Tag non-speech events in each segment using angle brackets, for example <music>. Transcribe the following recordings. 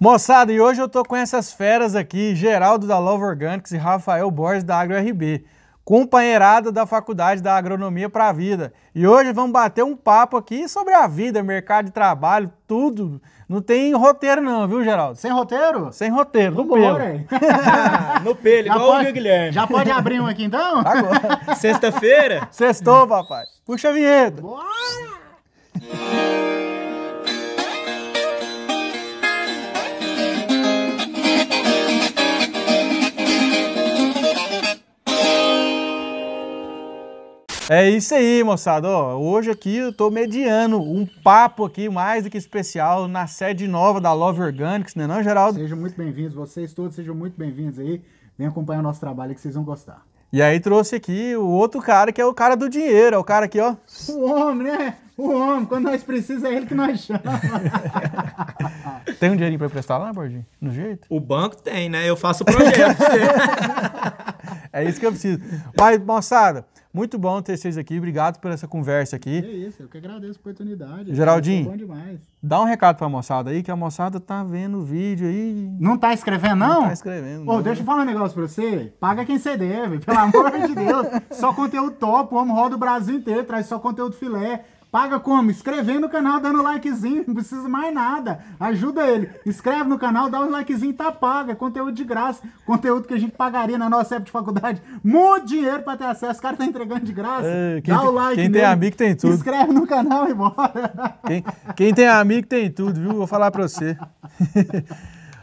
Moçada, e hoje eu tô com essas feras aqui, Geraldo da Love Organics e Rafael Borges da AgroRB, companheirada da Faculdade da Agronomia para a Vida. E hoje vamos bater um papo aqui sobre a vida, mercado de trabalho, tudo. Não tem roteiro não, viu, Geraldo? Sem roteiro? Sem roteiro, no pelo. <laughs> <laughs> no pelo, igual pode, o Guilherme. Já pode abrir um aqui então? <laughs> Agora. Sexta-feira? Sextou, papai. Puxa a vinheta. Bora! É isso aí, moçada. Ó, hoje aqui eu tô mediano um papo aqui mais do que especial na sede nova da Love Organics, né, não, Geraldo? Sejam muito bem-vindos, vocês todos sejam muito bem-vindos aí. Vem acompanhar o nosso trabalho que vocês vão gostar. E aí trouxe aqui o outro cara que é o cara do dinheiro, é o cara aqui, ó. O homem, né? O homem, quando nós precisamos é ele que nós chama. <laughs> tem um dinheirinho para emprestar lá, Bordinho? No jeito? O banco tem, né? Eu faço o projeto. <laughs> é isso que eu preciso. Mas, moçada, muito bom ter vocês aqui. Obrigado por essa conversa aqui. É isso, eu que agradeço a oportunidade. Geraldinho, dá um recado para a moçada aí, que a moçada tá vendo o vídeo aí. Não tá escrevendo, não? Não tá escrevendo. Pô, deixa eu falar um negócio para você. Paga quem você deve, pelo amor de Deus. Só conteúdo top, o homem roda o Brasil inteiro, traz só conteúdo filé. Paga como? Inscrevendo no canal, dando likezinho, não precisa mais nada. Ajuda ele. Inscreve no canal, dá um likezinho, tá paga. É conteúdo de graça. Conteúdo que a gente pagaria na nossa época de faculdade. Muito dinheiro pra ter acesso. O cara tá entregando de graça. É, dá o like. Quem nele. tem amigo tem tudo. Inscreve no canal e bora. Quem, quem tem amigo tem tudo, viu? Vou falar pra você. <laughs>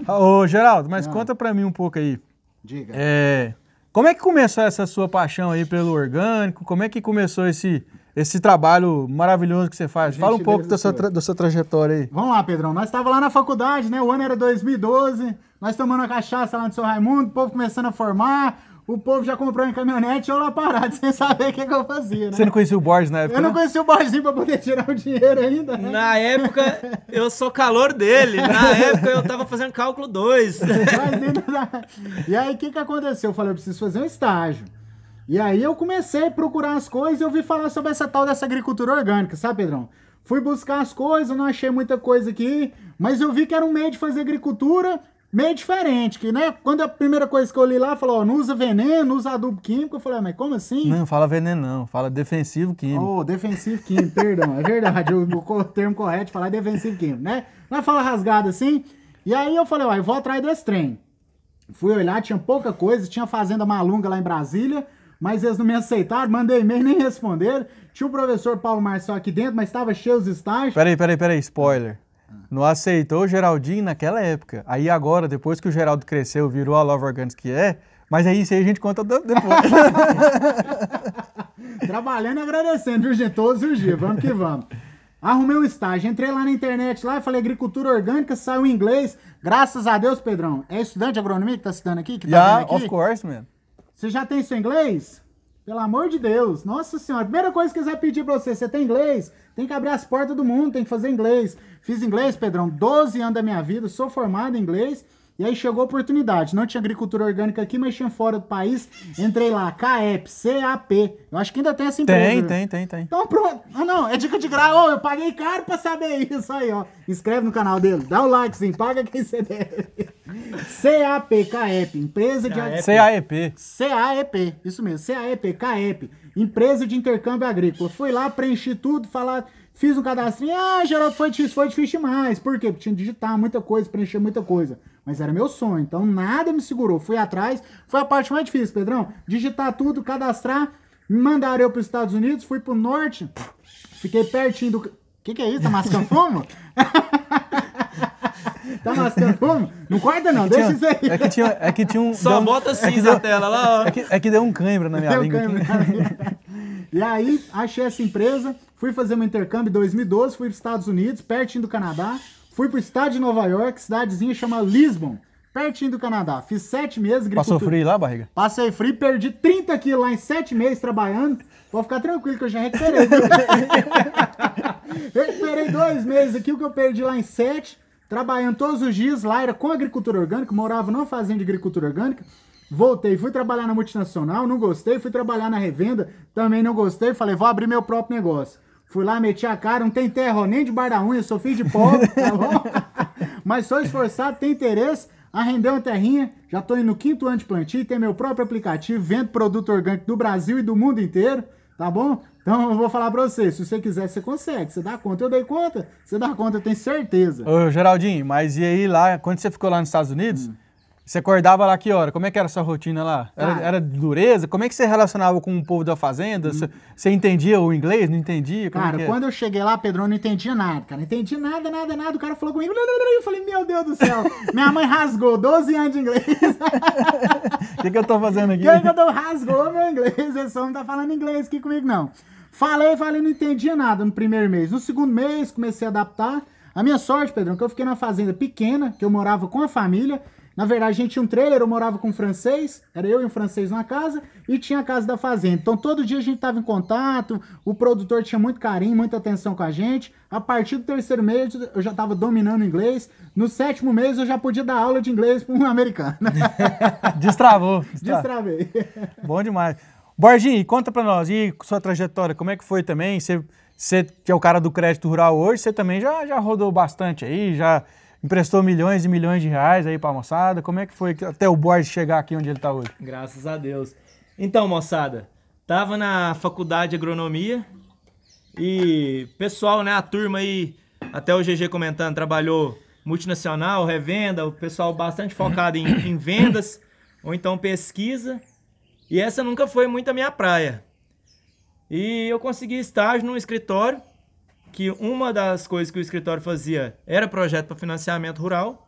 Ô, Geraldo, mas não. Ah. conta pra mim um pouco aí. Diga. É, como é que começou essa sua paixão aí pelo orgânico? Como é que começou esse esse trabalho maravilhoso que você faz. Fala um pouco da sua, da sua trajetória aí. Vamos lá, Pedrão. Nós estávamos lá na faculdade, né? O ano era 2012. Nós tomando a cachaça lá no seu Raimundo, o povo começando a formar. O povo já comprou em caminhonete, eu lá parado, <laughs> sem saber o que, que, eu fazia, né? Você não conhecia o Borges na época? Eu não né? conhecia o Borges pra poder tirar o dinheiro ainda, né? Na época, eu sou calor dele. Na <laughs> época, eu tava fazendo cálculo 2. e aí, o que, que aconteceu? Eu falei, eu preciso fazer um estágio. E aí eu comecei a procurar as coisas e eu vi falar sobre essa tal dessa agricultura orgânica, sabe, Pedrão? Fui buscar as coisas, não achei muita coisa aqui, mas eu vi que era um meio de fazer agricultura meio diferente, que, né, quando a primeira coisa que eu li lá, falou, ó, não usa veneno, não usa adubo químico, eu falei, ah, mas como assim? Não, fala veneno não, fala defensivo químico. Oh, defensivo químico, perdão, é verdade, o, o termo correto de falar é defensivo químico, né? Não é fala rasgado assim? E aí eu falei, ó, eu vou atrás desse trem. Fui olhar, tinha pouca coisa, tinha fazenda malunga lá em Brasília, mas eles não me aceitaram, mandei e-mail, nem responderam. Tinha o professor Paulo Marçal aqui dentro, mas estava cheio os estágios. Peraí, peraí, peraí, spoiler. Não aceitou o Geraldinho naquela época. Aí agora, depois que o Geraldo cresceu, virou a Love Organs que é, mas é isso aí a gente conta depois. <laughs> Trabalhando e agradecendo, viu, gente? os dias, vamos que vamos. Arrumei um estágio, entrei lá na internet lá, falei agricultura orgânica, saiu em inglês. Graças a Deus, Pedrão. É estudante de agronomia que tá estudando aqui? Que tá yeah, aqui? of course, man. Você já tem seu inglês? Pelo amor de Deus, nossa senhora, a primeira coisa que eu ia pedir pra você, você tem inglês? Tem que abrir as portas do mundo, tem que fazer inglês. Fiz inglês, Pedrão, 12 anos da minha vida, sou formado em inglês, e aí chegou a oportunidade. Não tinha agricultura orgânica aqui, mas tinha fora do país. Entrei lá, CAEP, CAP. Eu acho que ainda tem essa empresa. Tem, tem, tem, tem. Então pronto. Ah, não, é dica de grau. Oh, eu paguei caro pra saber isso aí, ó. Inscreve no canal dele, dá o likezinho, paga quem você deve. CAP, empresa de... CAEP. CAEP, isso mesmo, CAEP, empresa de intercâmbio agrícola. Fui lá, preenchi tudo, falar, fiz um cadastrinho, ah, Geraldo, foi difícil, foi difícil demais. Por quê? Porque tinha que digitar muita coisa, preencher muita coisa. Mas era meu sonho, então nada me segurou. Fui atrás, foi a parte mais difícil, Pedrão. Digitar tudo, cadastrar, mandaram eu para os Estados Unidos, fui para o norte, fiquei pertinho do... O que, que é isso? Tá mascando fumo? <laughs> Tá mascando fumo? Não corta não, deixa tinha, isso aí. É que tinha, é que tinha um... Só um, bota cinza assim é deu, a tela lá. É que, é que deu um cãibra na minha deu língua. Cãibra <laughs> E aí, achei essa empresa, fui fazer um intercâmbio em 2012, fui para os Estados Unidos, pertinho do Canadá. Fui para o estado de Nova York, cidadezinha chamada Lisbon pertinho do Canadá. Fiz sete meses. Passou frio lá, barriga? Passei frio, perdi 30 quilos lá em sete meses trabalhando. Vou ficar tranquilo que eu já recuperei. <laughs> <laughs> recuperei dois meses aqui, o que eu perdi lá em sete. Trabalhando todos os dias, lá era com agricultura orgânica, morava numa fazenda de agricultura orgânica. Voltei, fui trabalhar na multinacional, não gostei, fui trabalhar na revenda, também não gostei, falei, vou abrir meu próprio negócio. Fui lá, meti a cara, não tem terra nem de bar da unha, sou filho de pobre, tá bom? <laughs> Mas sou esforçado, tenho interesse, arrendei uma terrinha, já tô indo no quinto ano de plantio, tenho meu próprio aplicativo, vendo produto orgânico do Brasil e do mundo inteiro, tá bom? Então eu vou falar pra você, se você quiser, você consegue. Você dá conta. Eu dei conta? Você dá conta, eu tenho certeza. Ô, Geraldinho, mas e aí lá, quando você ficou lá nos Estados Unidos, hum. você acordava lá que hora? Como é que era a sua rotina lá? Era, ah. era dureza? Como é que você relacionava com o povo da fazenda? Hum. Você, você, entendia o inglês? Não entendia? Como cara, é, é? quando eu cheguei lá, Pedro, eu não entendia nada, cara. Não entendi nada, nada, nada. O cara falou comigo, eu falei, meu Deus do céu. Minha mãe rasgou 12 anos de inglês. <laughs> O que, que eu tô fazendo aqui? Que, é que eu tô rasgou meu inglês. Esse homem não tá falando inglês aqui comigo, não. Falei, falei, não entendia nada no primeiro mês. No segundo mês, comecei a adaptar. A minha sorte, Pedrão, que eu fiquei numa fazenda pequena, que eu morava com a família. Na verdade, a gente tinha um trailer, eu morava com um francês, era eu e um francês na casa, e tinha a casa da fazenda. Então, todo dia a gente estava em contato, o produtor tinha muito carinho, muita atenção com a gente. A partir do terceiro mês, eu já estava dominando inglês. No sétimo mês, eu já podia dar aula de inglês para um <laughs> americano. <laughs> Destravou. Destravei. Bom demais. Borginho, conta para nós, e sua trajetória, como é que foi também? Você, que é o cara do crédito rural hoje, você também já, já rodou bastante aí, já emprestou milhões e milhões de reais aí para a moçada. Como é que foi até o Borges chegar aqui onde ele está hoje? Graças a Deus. Então, moçada, tava na faculdade de agronomia e pessoal, né, a turma aí, até o GG comentando, trabalhou multinacional, revenda, o pessoal bastante focado em, em vendas ou então pesquisa. E essa nunca foi muito a minha praia. E eu consegui estágio num escritório, que uma das coisas que o escritório fazia era projeto para financiamento rural.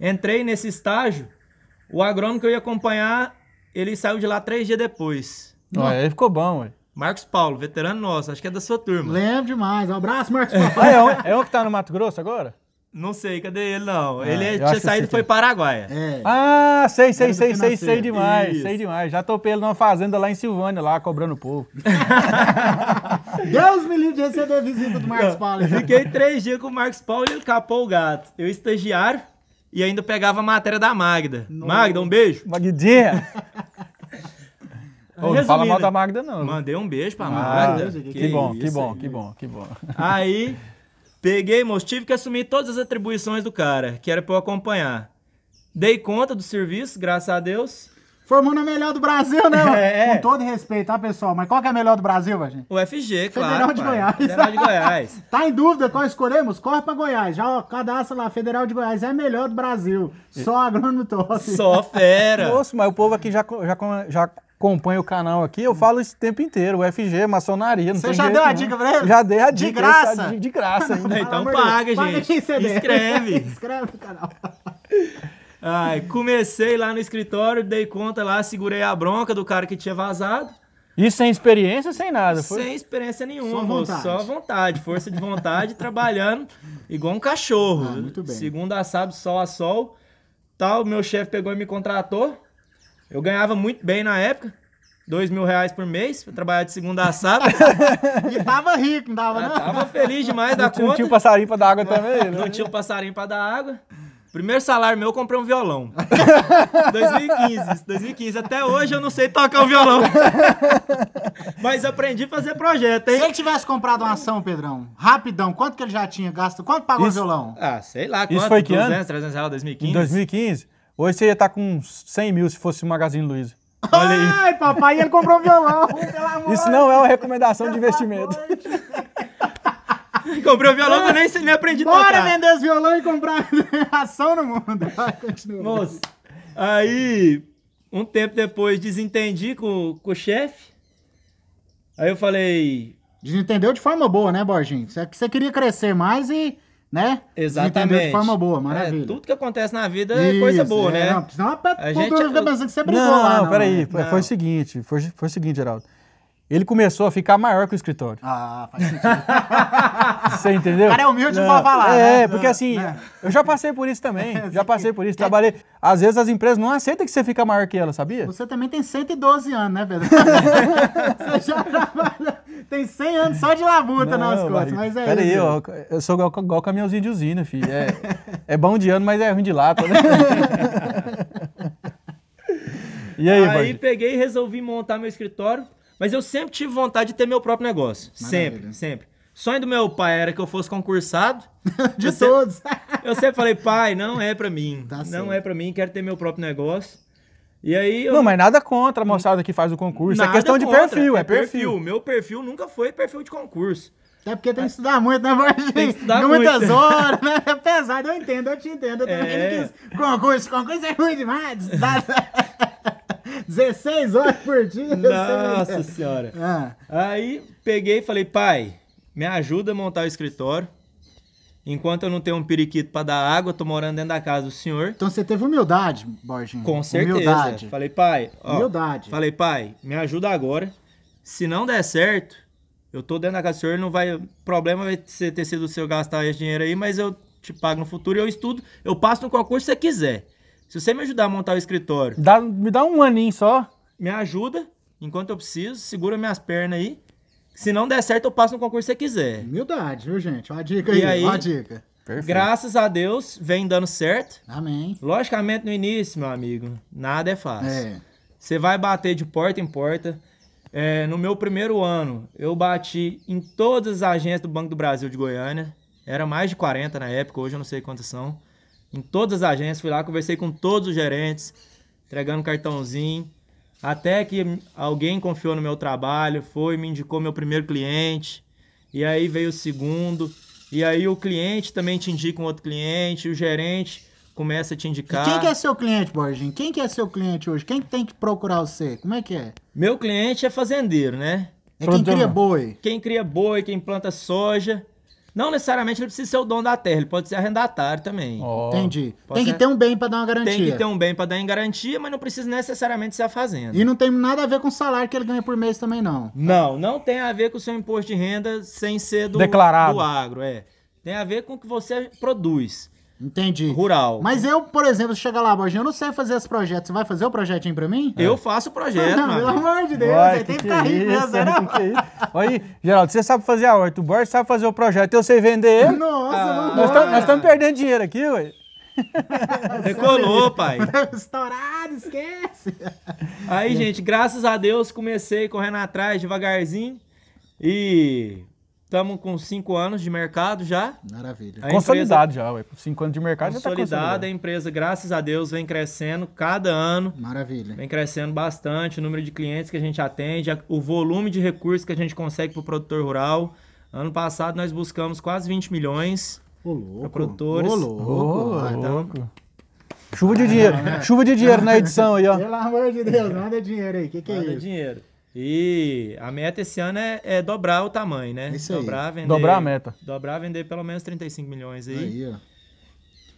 Entrei nesse estágio, o agrônomo que eu ia acompanhar, ele saiu de lá três dias depois. Não, aí ficou bom, ué. Marcos Paulo, veterano nosso, acho que é da sua turma. Lembro demais. Um abraço, Marcos é. Paulo. é, é, um, é um que tá no Mato Grosso agora? Não sei, cadê ele não? É, ele é- tinha saído foi tem... É. Paraguai. É. Ah, sei, sei, sei, sei, sei demais, Isso. sei demais. Já topei ele numa fazenda lá em Silvânia, lá cobrando o povo. <laughs> Deus me livre de receber a visita do Marcos Paulo. Então. Fiquei três dias com o Marcos Paulo e ele capou o gato. Eu estagiário e ainda pegava a matéria da Magda. Não. Magda, um beijo. Magdinha. <laughs> Ô, não fala mal da Magda, não. Mandei um beijo pra ah, Magda. que, que bom, que bom, que bom, que bom. Aí, <laughs> Peguei, moço, tive que assumir todas as atribuições do cara, que era pra eu acompanhar. Dei conta do serviço, graças a Deus. Formando a melhor do Brasil, né? <laughs> É. Com todo respeito, tá, pessoal? Mas qual que é a melhor do Brasil, gente? O FG, Federal claro. De Goiás. Federal de Goiás. <laughs> tá em dúvida qual escolhemos? Corre pra Goiás. Já cadastra lá, Federal de Goiás é a melhor do Brasil. Só agrônomo top. Só fera. Nossa, mas o povo aqui já, já, já acompanha o canal aqui, eu falo esse tempo inteiro, UFG, maçonaria, não Você já deu a dica pra ele? Já dei a dica. De graça? de, de, graça. <laughs> então paga, Deus. gente. inscreve Escreve. <laughs> Escreve no canal. <laughs> Ai, comecei lá no escritório, dei conta lá, segurei a bronca do cara que tinha vazado. E sem experiência, sem nada? Foi? Sem experiência nenhuma, só vontade. só vontade, força de vontade, trabalhando igual um cachorro. Ah, muito bem. Segunda a sábado, sol a sol. Tal, meu chefe pegou e me contratou. Eu ganhava muito bem na época, dois mil reais por mês, pra trabalhar de segunda a sábado. <laughs> e tava rico, não tava, ah, não? tava feliz demais da não conta. Não tinha o passarinho pra dar água também, né? Não tinha o passarinho pra dar água. Primeiro salário meu, eu comprei um violão. 2015, <laughs> 2015. Até hoje eu não sei tocar um violão. <laughs> Mas aprendi a fazer projeto, hein? Se ele tivesse comprado uma ação, Pedrão, rapidão, quanto que ele já tinha gasto? Quanto pagou Isso, o violão? Ah, sei lá. Quanto, Isso foi que 200, ano? 300 reais, 2015. Em 2015? Hoje você ia estar tá com 100 mil se fosse o Magazine Luiza. Olha aí. Ai, papai, ele comprou um violão, <laughs> pelo amor Isso não é uma recomendação de investimento. Comprei violão, mas nem, nem aprendi Bora tocar. Bora vender os violões e comprar <laughs> ação no mundo. Vai, Moço, aí, um tempo depois, desentendi com, com o chefe. Aí eu falei... Desentendeu de forma boa, né, Borginho? você queria crescer mais e né? Exatamente. de forma boa, é, maravilha. É, tudo que acontece na vida é Isso, coisa boa, é, né? Não, senão a, a gente fica pensando que você brigou não, lá. Não, peraí. Né? Não. Foi o seguinte, foi, foi o seguinte, Geraldo ele começou a ficar maior que o escritório. Ah, faz sentido. <laughs> Você entendeu? O cara é humilde pra falar. É, né? porque assim, né? eu já passei por isso também. É, <laughs> já passei por isso. Trabalhei. Às vezes as empresas não aceitam que você fica maior que ela, sabia? Você também tem 112 anos, né, Pedro? <laughs> você já trabalha. Tem 100 anos só de labuta não, nas costas. Mas é pera isso. Peraí, ó, eu sou igual, igual caminhãozinho de usina, filho. É, é bom de ano, mas é ruim de lata, né? E aí, Aí peguei e resolvi montar meu escritório. Mas eu sempre tive vontade de ter meu próprio negócio. Maravilha. Sempre, sempre. Sonho do meu pai era que eu fosse concursado. <laughs> de eu todos. Sempre, <laughs> eu sempre falei, pai, não é para mim. Tá não certo. é para mim, quero ter meu próprio negócio. E aí eu... Não, mas nada contra a moçada que faz o concurso. É nada é questão contra. de perfil, é, perfil. perfil. Meu perfil nunca foi perfil de concurso. Até porque tem que é. estudar muito, né, Marginho? Tem que estudar muito. Muitas horas, né? É pesado, eu entendo, eu te entendo. Eu é... quis concurso, concurso é ruim demais. <laughs> 16 horas por dia. Nossa senhora. Ah. Aí peguei e falei, pai, me ajuda a montar o escritório. Enquanto eu não tenho um periquito para dar água, tô morando dentro da casa do senhor. Então você teve humildade, Borginho. Com certeza. Humildade. Falei, pai. Ó, humildade. Falei, pai, me ajuda agora. Se não der certo, eu tô dentro da casa do senhor, não vai. problema vai ter sido o seu gastar esse dinheiro aí, mas eu te pago no futuro e eu estudo. Eu passo no concurso se você quiser. Se você me ajudar a montar o escritório. Dá, me dá um aninho só. Me ajuda, enquanto eu preciso, segura minhas pernas aí. Se não der certo, eu passo no concurso se você quiser. Humildade, viu, gente? Uma dica aí, aí, uma dica. Perfeito. Graças a Deus, vem dando certo. Amém. Logicamente, no início, meu amigo, nada é fácil. É. Você vai bater de porta em porta. É, no meu primeiro ano, eu bati em todas as agências do Banco do Brasil de Goiânia. Era mais de 40 na época, hoje eu não sei quantas são em todas as agências, fui lá, conversei com todos os gerentes, entregando cartãozinho, até que alguém confiou no meu trabalho, foi, me indicou meu primeiro cliente, e aí veio o segundo, e aí o cliente também te indica um outro cliente, o gerente começa a te indicar. E quem que é seu cliente, Borginho? Quem que é seu cliente hoje? Quem que tem que procurar você? Como é que é? Meu cliente é fazendeiro, né? É quem cria boi. Quem cria boi, quem planta soja. Não necessariamente ele precisa ser o dono da terra, ele pode ser arrendatário também. Oh. Entendi. Pode tem ser... que ter um bem para dar uma garantia. Tem que ter um bem para dar em garantia, mas não precisa necessariamente ser a fazenda. E não tem nada a ver com o salário que ele ganha por mês também, não. Não, não tem a ver com o seu imposto de renda sem ser do, Declarado. do agro. É. Tem a ver com o que você produz. Entendi. Rural. Mas eu, por exemplo, chega lá, Borginho, eu não sei fazer esse projeto. Você vai fazer o projetinho pra mim? Eu faço o projeto, <laughs> mano. Pelo amor de Deus, Uai, aí tem que ficar é rico mesmo, <laughs> né? É Olha aí, Geraldo, você sabe fazer a horta, o Borges sabe fazer o projeto, eu sei vender Nossa, <laughs> Nossa, ah, Nós estamos perdendo dinheiro aqui, ué. Recolou, pai. Estourado, esquece. Aí, gente, graças a Deus, comecei correndo atrás devagarzinho e Estamos com cinco anos de mercado já. Maravilha. A consolidado empresa, já, ué. Cinco anos de mercado já está consolidado. A empresa, graças a Deus, vem crescendo cada ano. Maravilha. Vem crescendo bastante o número de clientes que a gente atende, o volume de recursos que a gente consegue para o produtor rural. Ano passado nós buscamos quase 20 milhões para produtores. Ô, louco. Ô, ah, então... Chuva de dinheiro, ah, chuva de dinheiro na edição aí, ó. Pelo amor de Deus, manda dinheiro aí, o que, que é manda isso? dinheiro. E a meta esse ano é, é dobrar o tamanho, né? É isso dobrar, aí. Vender, dobrar a meta. Dobrar, vender pelo menos 35 milhões aí. aí ó.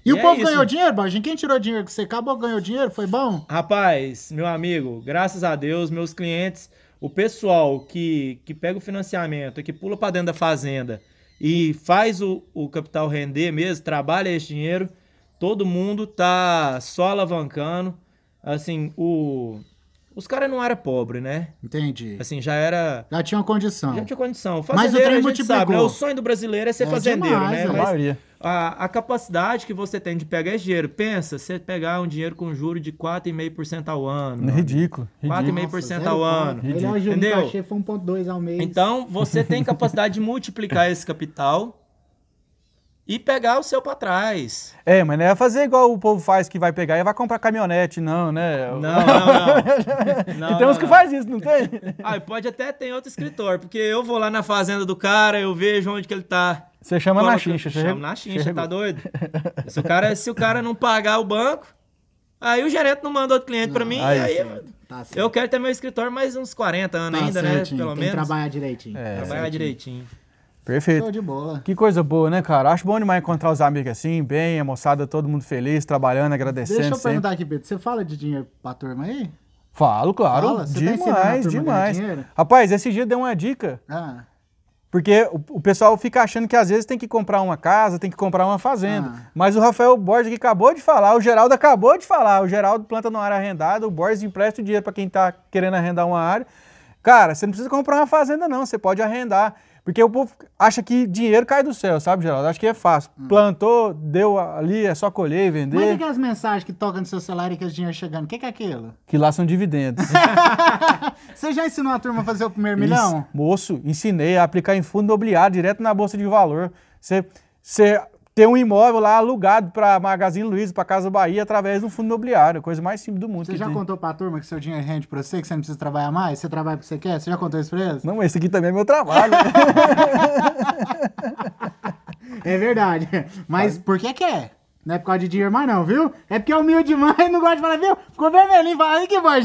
E, e, o é povo isso. ganhou dinheiro, Bajin? Quem tirou dinheiro que você acabou ganhou dinheiro? Foi bom? Rapaz, meu amigo, graças a Deus, meus clientes, o pessoal que, que pega o financiamento, que pula para dentro da fazenda e faz o, o capital render mesmo, trabalha esse dinheiro, todo mundo tá só alavancando. Assim, o, os caras não eram pobres, né? Entendi. Assim, já era. Já tinha uma condição. Já tinha condição. Fazendeiro, Mas o trem a gente Sabe, né? O sonho do brasileiro é ser é fazendeiro, demais, né? A é. Mas maioria. A, a, capacidade que você tem de pegar esse dinheiro, pensa, você pegar um dinheiro com juro de 4,5% ao ano. É ridículo. ridículo. 4,5% ao ano. Ridículo. Entendeu? Cachê foi 1,2 ao mês. Então, você tem capacidade de multiplicar esse capital e pegar o seu para trás. É, mas não é fazer igual o povo faz que vai pegar e vai comprar caminhonete, não, né? Não, não, <laughs> não. não e tem uns que faz isso, não tem? <laughs> ah, pode até ter outro escritor, porque eu vou lá na fazenda do cara, eu vejo onde que ele tá. Você chama Coloca, na xincha. você chama na xincha. chegou. tá doido? se o cara, se o cara não pagar o banco, aí o gerente não manda outro cliente para mim, tá aí, aí tá eu quero ter meu escritório mais uns 40 anos tá ainda, né, certinho. né, pelo tem menos. Que trabalhar direitinho. É, trabalhar certinho. direitinho. Perfeito. Show de bola. Que coisa boa, né, cara? Acho bom demais encontrar os amigos assim, bem, a moçada, todo mundo feliz, trabalhando, agradecendo. Deixa eu sempre. perguntar aqui, Pedro, você fala de dinheiro pra turma aí? Falo, claro. Fala? Você tá demais, tá demais. Rapaz, esse dia deu uma dica. Ah. Porque o, o, pessoal fica achando que às vezes tem que comprar uma casa, tem que comprar uma fazenda. Ah. Mas o Rafael Borges que acabou de falar, o Geraldo acabou de falar, o Geraldo planta numa área arrendada, o Borges empresta o dinheiro para quem está querendo arrendar uma área. Cara, você não precisa comprar uma fazenda não, você pode arrendar. Porque o povo acha que dinheiro cai do céu, sabe, Geraldo? Acho que é fácil. Hum. Plantou, deu ali, é só colher e vender. Mas e aquelas mensagens que tocam no seu celular e que o dinheiro chegando? O que, que, é aquilo? Que lá são dividendos. <laughs> Você já ensinou a turma a fazer o primeiro Isso, milhão? Moço, ensinei a aplicar em fundo imobiliário direto na bolsa de valor. Você, você ter um imóvel lá alugado para Magazine Luiza, para Casa Bahia, através de um fundo imobiliário, coisa mais simples do mundo. Você já tem. contou para a turma que seu dinheiro rende para você, que você não precisa trabalhar mais? Você trabalha porque você quer? Você já contou isso para eles? Não, esse aqui também é meu trabalho. <laughs> é verdade. Mas por que quer? É? Não é por causa de dinheiro mais não, viu? É porque é humilde demais e <laughs> não gosta de falar, viu? Ficou vermelhinho, fala, aí que bosta, é, é,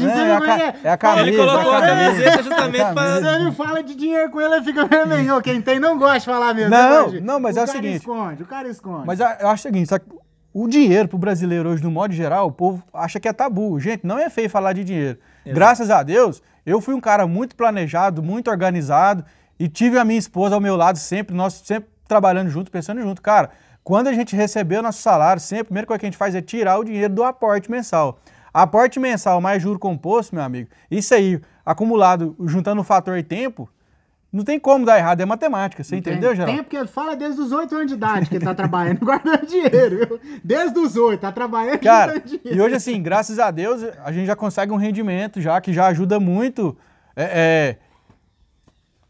é. é a camisa. Ele colocou a camiseta justamente para pra... ele fala de dinheiro com ele, ele fica vermelhinho. Quem tem não gosta de falar mesmo. Não, né, não, mas o é o seguinte... O cara esconde, o cara esconde. Mas eu acho o seguinte, só que o dinheiro pro brasileiro hoje, no modo geral, o povo acha que é tabu. Gente, não é feio falar de dinheiro. Graças a Deus, eu fui um cara muito planejado, muito organizado e tive a minha esposa ao meu lado sempre, nós sempre trabalhando junto, pensando junto. Cara, quando a gente recebeu nosso salário, sempre a primeira coisa que a gente faz é tirar o dinheiro do aporte mensal. Aporte mensal mais juro composto, meu amigo, isso aí, acumulado, juntando o fator tempo, não tem como dar errado, é matemática, você entendeu, tem, Geraldo? Tem, porque ele fala desde os oito anos de idade que ele tá trabalhando, <laughs> guardando dinheiro. Desde os oito, tá trabalhando Cara, E hoje, assim, graças a Deus, a gente já consegue um rendimento já, que já ajuda muito. É, é,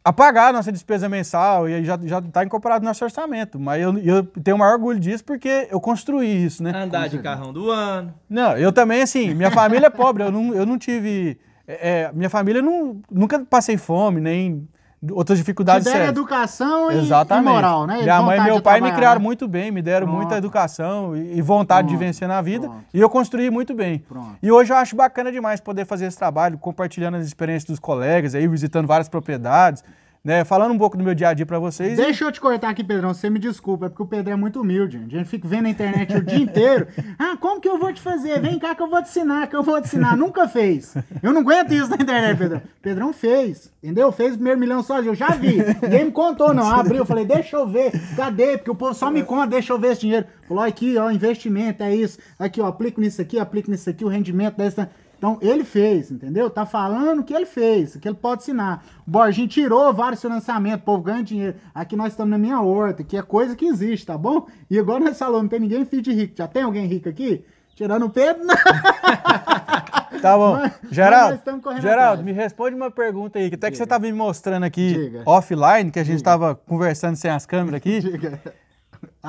a pagar a nossa despesa mensal e já já está incorporado no nosso orçamento. Mas eu, eu tenho o maior orgulho disso porque eu construí isso, né? Andar de carrão do ano. Não, eu também, assim, minha família é pobre, eu não, eu não tive. É, é minha família não, nunca passei fome, nem outras dificuldades Te sérias. educação e, Exatamente. e moral, né? E Minha mãe e meu pai me criaram né? muito bem, me deram Pronto. muita educação e, vontade Pronto. de vencer na vida. Pronto. E eu construí muito bem. E hoje eu acho bacana demais poder fazer esse trabalho, compartilhando as experiências dos colegas, aí visitando várias propriedades né, falando um pouco do meu dia a dia para vocês. Deixa e... eu te cortar aqui, Pedrão, você me desculpa, é porque o Pedro é muito humilde, A gente fica vendo na internet o dia inteiro. <laughs> Ah, como que eu vou te fazer? Vem cá que eu vou te ensinar, que eu vou te ensinar. Nunca fez. Eu não aguento isso na internet, Pedrão. Pedrão fez, entendeu? Fez o primeiro milhão sozinho, eu já vi. Ninguém me contou, não. Abriu, eu falei, deixa eu ver, cadê? Porque o povo só me conta, deixa eu ver esse dinheiro. Falou, aqui, ó, investimento, é isso. Aqui, ó, aplico nisso aqui, aplico nisso aqui, o rendimento dessa... Então, ele fez, entendeu? Tá falando que ele fez, que ele pode assinar. O Borginho tirou vários financiamentos, o povo ganha dinheiro. Aqui nós estamos na minha horta, que é coisa que existe, tá bom? E agora nós falamos, não tem ninguém filho de rico. Já tem alguém rico aqui? Tirando o Pedro? Não. <laughs> tá bom. Mas, Geraldo, mas Geraldo me responde uma pergunta aí, que até Diga. que você estava tá me mostrando aqui Diga. offline, que a gente estava conversando sem as câmeras aqui. <laughs> Diga.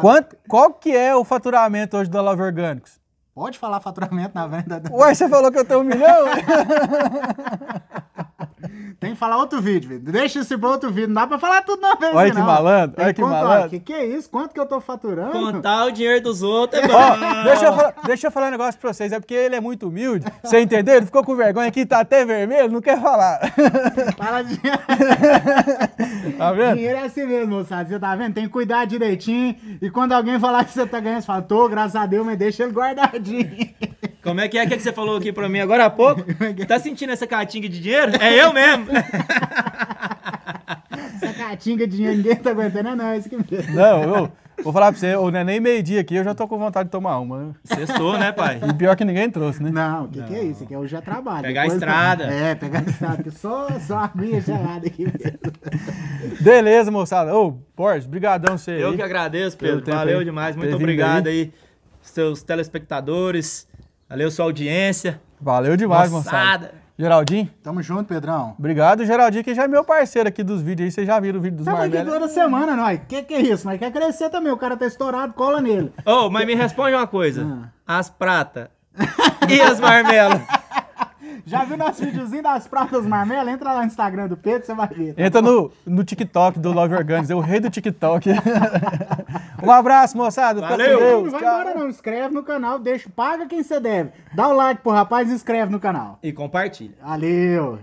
Quanto, qual que é o faturamento hoje do Love Orgânicos? Pode falar faturamento na venda. Ué, você falou que eu tenho um milhão? <laughs> Tem que falar outro vídeo, Deixa esse bom outro vídeo. Não dá pra falar tudo na vez, Olha que não. malandro, Tem olha que contar, malandro. Que que é isso? Quanto que eu tô faturando? Contar o dinheiro dos outros é bom. deixa, eu falar, deixa eu falar um negócio pra vocês. É porque ele é muito humilde, você entendeu? Ele ficou com vergonha aqui, tá até vermelho, não quer falar. Fala dinheiro. <laughs> tá vendo? Dinheiro é assim mesmo, moçada. Você tá vendo? Tem que cuidar direitinho. E quando alguém falar que você tá ganhando, você fala, tô, graças a Deus, mas deixa ele guardadinho. <laughs> Como é que é? O que, é que você falou aqui pra mim agora há pouco? É é? Tá sentindo essa caatinga de dinheiro? É eu mesmo! <laughs> essa caatinga de dinheiro ninguém tá aguentando, é não, isso que mesmo. Não, eu, Vou falar pra você, não é nem meio-dia aqui, eu já tô com vontade de tomar uma. Né? Sextou, né, pai? E pior que ninguém trouxe, né? Não, o que, que, é isso? Aqui eu é já trabalho. Pegar Depois a estrada. É, pegar a estrada. Só, só a minha gelada aqui mesmo. Beleza, moçada. Ô, Borges, brigadão você Eu aí. que agradeço, Pedro. Valeu aí. demais. Muito obrigado aí. aí, seus telespectadores. Valeu sua audiência. Valeu demais, moçada. Geraldinho? Tamo junto, Pedrão. Obrigado, Geraldinho, que já é meu parceiro aqui dos vídeos aí. Vocês já viram o vídeo dos Tamo aqui toda semana, nós. Que que é isso? Nós quer crescer também. O cara tá estourado, cola nele. Ô, oh, mas me responde uma coisa. Ah. As pratas <laughs> e as marmelas? Já viu nosso videozinho das pratas marmela? Entra lá no Instagram do Pedro, você vai ver. Tá Entra no, no TikTok do Love Organs, é o rei do TikTok. <laughs> um abraço, moçada. Valeu. não vai embora não, inscreve no canal, deixa, paga quem você deve. Dá o like pro rapaz e inscreve no canal. E compartilha. Valeu.